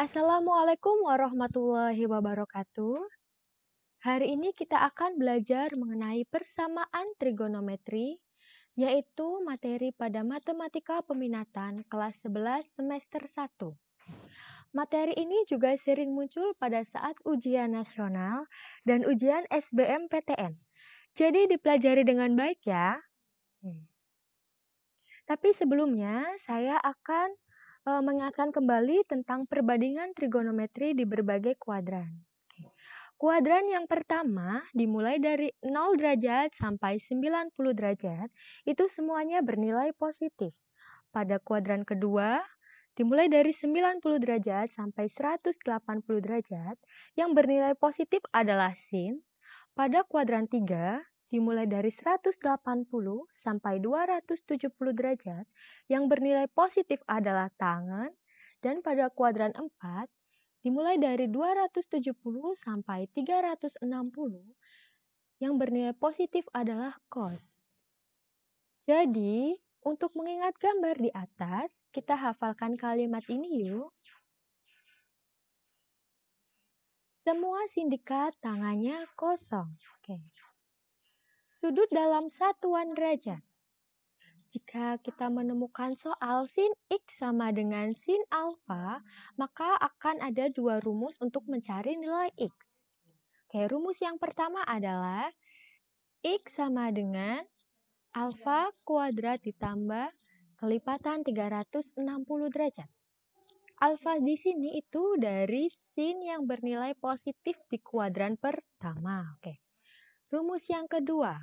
Assalamualaikum warahmatullahi wabarakatuh. Hari ini kita akan belajar mengenai persamaan trigonometri, yaitu materi pada matematika peminatan kelas 11 semester 1. Materi ini juga sering muncul pada saat ujian nasional dan ujian SBMPTN. Jadi dipelajari dengan baik ya. Hmm. Tapi sebelumnya saya akan e, mengingatkan kembali tentang perbandingan trigonometri di berbagai kuadran. Kuadran yang pertama dimulai dari 0 derajat sampai 90 derajat itu semuanya bernilai positif. Pada kuadran kedua dimulai dari 90 derajat sampai 180 derajat yang bernilai positif adalah sin. Pada kuadran tiga dimulai dari 180 sampai 270 derajat yang bernilai positif adalah tangan dan pada kuadran 4 dimulai dari 270 sampai 360 yang bernilai positif adalah kos. Jadi, untuk mengingat gambar di atas, kita hafalkan kalimat ini yuk. Semua sindikat tangannya kosong. Oke. Okay sudut dalam satuan derajat. Jika kita menemukan soal sin X sama dengan sin alfa, maka akan ada dua rumus untuk mencari nilai X. Oke, rumus yang pertama adalah X sama dengan alfa kuadrat ditambah kelipatan 360 derajat. Alfa di sini itu dari sin yang bernilai positif di kuadran pertama. Oke. Rumus yang kedua,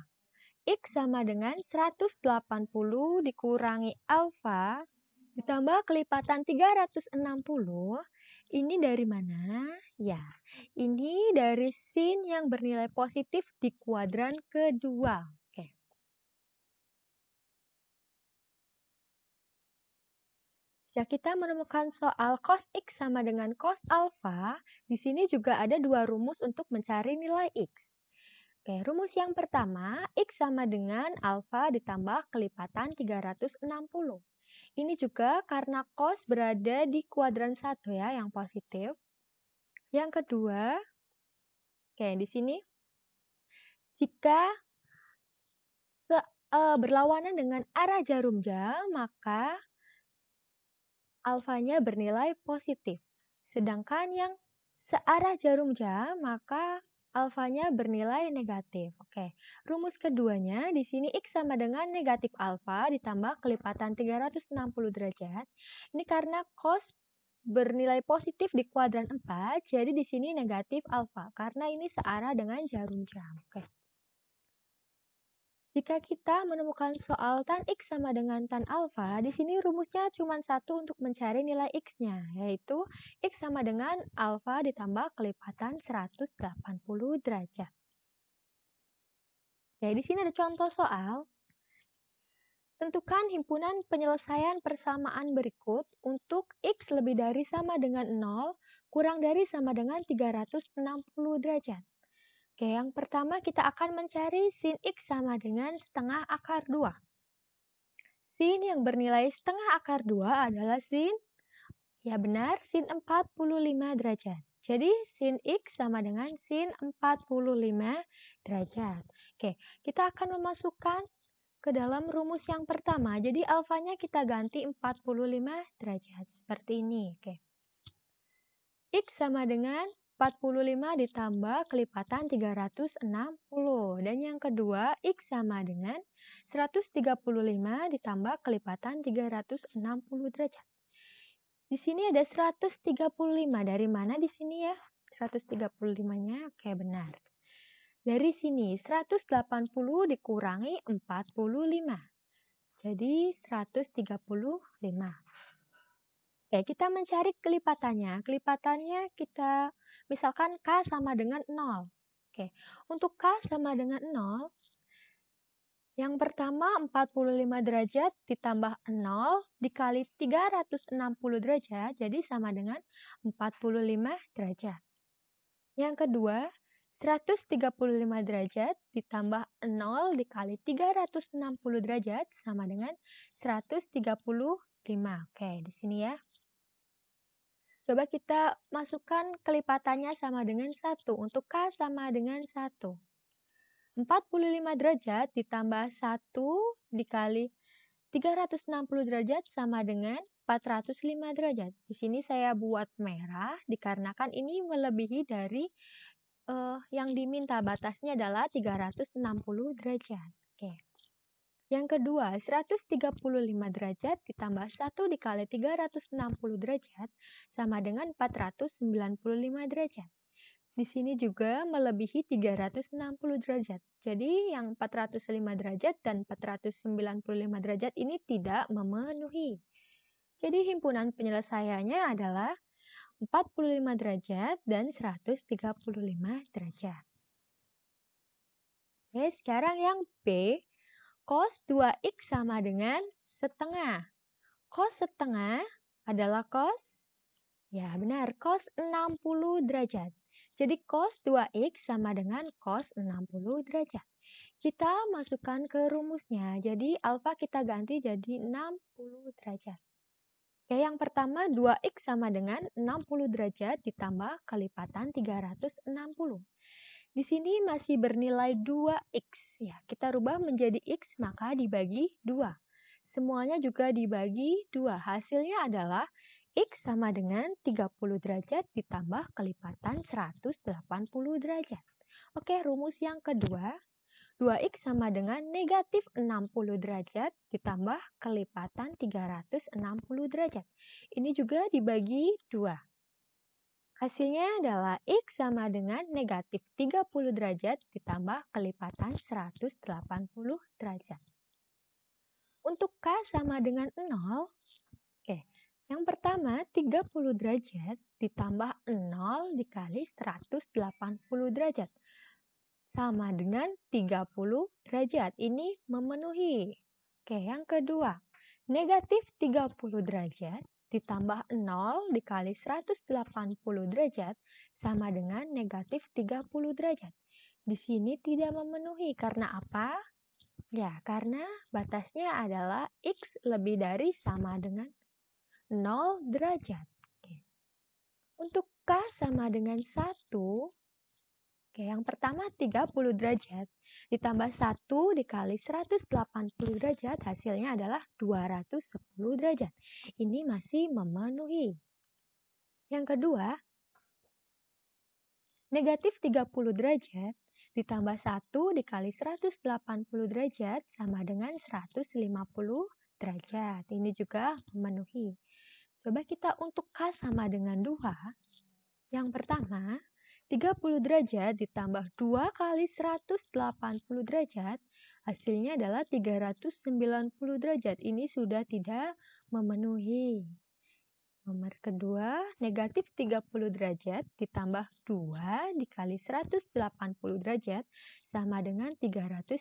X sama dengan 180 dikurangi alfa ditambah kelipatan 360. Ini dari mana? Ya, ini dari sin yang bernilai positif di kuadran kedua. Oke. Jika kita menemukan soal cos x sama dengan cos alfa, di sini juga ada dua rumus untuk mencari nilai x. Oke, rumus yang pertama, X sama dengan alfa ditambah kelipatan 360. Ini juga karena cos berada di kuadran 1 ya, yang positif. Yang kedua, oke di sini, jika se, e, berlawanan dengan arah jarum jam, maka alfanya bernilai positif. Sedangkan yang searah jarum jam, maka alfanya bernilai negatif. Oke, rumus keduanya di sini X sama dengan negatif alfa ditambah kelipatan 360 derajat. Ini karena cos bernilai positif di kuadran 4, jadi di sini negatif alfa karena ini searah dengan jarum jam. Oke. Jika kita menemukan soal tan X sama dengan tan alfa, di sini rumusnya cuma satu untuk mencari nilai X-nya, yaitu X sama dengan alfa ditambah kelipatan 180 derajat. Jadi di sini ada contoh soal. Tentukan himpunan penyelesaian persamaan berikut untuk X lebih dari sama dengan 0, kurang dari sama dengan 360 derajat. Oke, yang pertama kita akan mencari sin X sama dengan setengah akar 2. Sin yang bernilai setengah akar 2 adalah sin, ya benar, sin 45 derajat. Jadi, sin X sama dengan sin 45 derajat. Oke, kita akan memasukkan ke dalam rumus yang pertama. Jadi, alfanya kita ganti 45 derajat, seperti ini. Oke. X sama dengan 45 ditambah kelipatan 360. Dan yang kedua, X sama dengan 135 ditambah kelipatan 360 derajat. Di sini ada 135. Dari mana di sini ya? 135-nya, oke benar. Dari sini, 180 dikurangi 45. Jadi 135. Oke, kita mencari kelipatannya. Kelipatannya kita Misalkan K sama dengan 0. Oke, untuk K sama dengan 0, yang pertama 45 derajat ditambah 0 dikali 360 derajat, jadi sama dengan 45 derajat. Yang kedua, 135 derajat ditambah 0 dikali 360 derajat sama dengan 135. Oke, di sini ya. Coba kita masukkan kelipatannya sama dengan 1 untuk K sama dengan 1. 45 derajat ditambah 1 dikali 360 derajat sama dengan 405 derajat. Di sini saya buat merah dikarenakan ini melebihi dari uh, yang diminta batasnya adalah 360 derajat. Oke. Okay. Yang kedua, 135 derajat ditambah 1 dikali 360 derajat sama dengan 495 derajat. Di sini juga melebihi 360 derajat. Jadi yang 405 derajat dan 495 derajat ini tidak memenuhi. Jadi himpunan penyelesaiannya adalah 45 derajat dan 135 derajat. Oke, sekarang yang B, Kos 2x sama dengan setengah. Kos setengah adalah kos? Ya, benar. cos 60 derajat. Jadi cos 2x sama dengan cos 60 derajat. Kita masukkan ke rumusnya. Jadi alfa kita ganti jadi 60 derajat. Oke, ya, yang pertama 2x sama dengan 60 derajat ditambah kelipatan 360. Di sini masih bernilai 2x. Ya, kita rubah menjadi x, maka dibagi 2. Semuanya juga dibagi 2. Hasilnya adalah X sama dengan 30 derajat ditambah kelipatan 180 derajat. Oke, rumus yang kedua. 2X sama dengan negatif 60 derajat ditambah kelipatan 360 derajat. Ini juga dibagi 2. Hasilnya adalah X sama dengan negatif 30 derajat ditambah kelipatan 180 derajat. Untuk K sama dengan 0, oke, yang pertama 30 derajat ditambah 0 dikali 180 derajat. Sama dengan 30 derajat. Ini memenuhi. Oke, yang kedua, negatif 30 derajat ditambah 0 dikali 180 derajat sama dengan negatif 30 derajat. Di sini tidak memenuhi karena apa? Ya, karena batasnya adalah X lebih dari sama dengan 0 derajat. Untuk K sama dengan 1, Oke, yang pertama 30 derajat ditambah 1 dikali 180 derajat hasilnya adalah 210 derajat. Ini masih memenuhi. Yang kedua, negatif 30 derajat ditambah 1 dikali 180 derajat sama dengan 150 derajat. Ini juga memenuhi. Coba kita untuk K sama dengan 2. Yang pertama, 30 derajat ditambah 2 kali 180 derajat, hasilnya adalah 390 derajat. Ini sudah tidak memenuhi. Nomor kedua, negatif 30 derajat ditambah 2 dikali 180 derajat sama dengan 330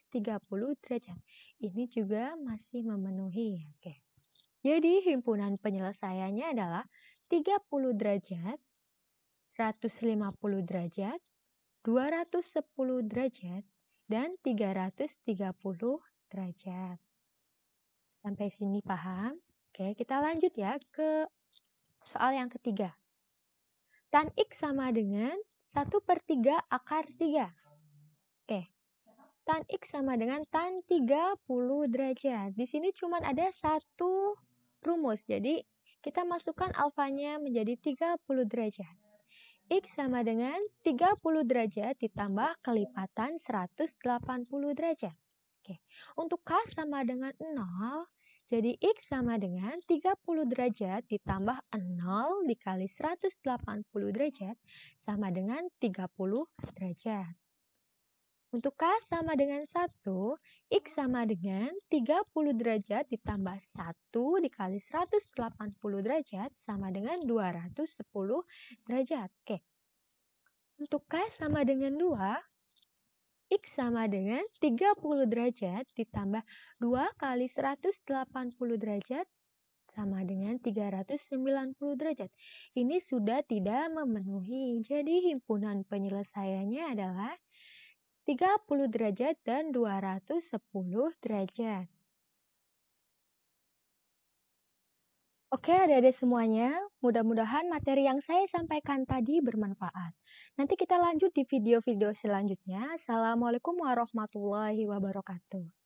derajat. Ini juga masih memenuhi. Oke. Jadi, himpunan penyelesaiannya adalah 30 derajat 150 derajat, 210 derajat, dan 330 derajat. Sampai sini paham? Oke, kita lanjut ya ke soal yang ketiga. Tan X sama dengan 1 per 3 akar 3. Oke, tan X sama dengan tan 30 derajat. Di sini cuma ada satu rumus, jadi kita masukkan alfanya menjadi 30 derajat. X sama dengan 30 derajat ditambah kelipatan 180 derajat. Oke. Untuk K sama dengan 0, jadi X sama dengan 30 derajat ditambah 0 dikali 180 derajat sama dengan 30 derajat. Untuk K sama dengan 1, X sama dengan 30 derajat ditambah 1 dikali 180 derajat sama dengan 210 derajat. Oke. Untuk K sama dengan 2, X sama dengan 30 derajat ditambah 2 kali 180 derajat sama dengan 390 derajat. Ini sudah tidak memenuhi, jadi himpunan penyelesaiannya adalah 30 derajat dan 210 derajat. Oke, ada-ada semuanya. Mudah-mudahan materi yang saya sampaikan tadi bermanfaat. Nanti kita lanjut di video-video selanjutnya. Assalamualaikum warahmatullahi wabarakatuh.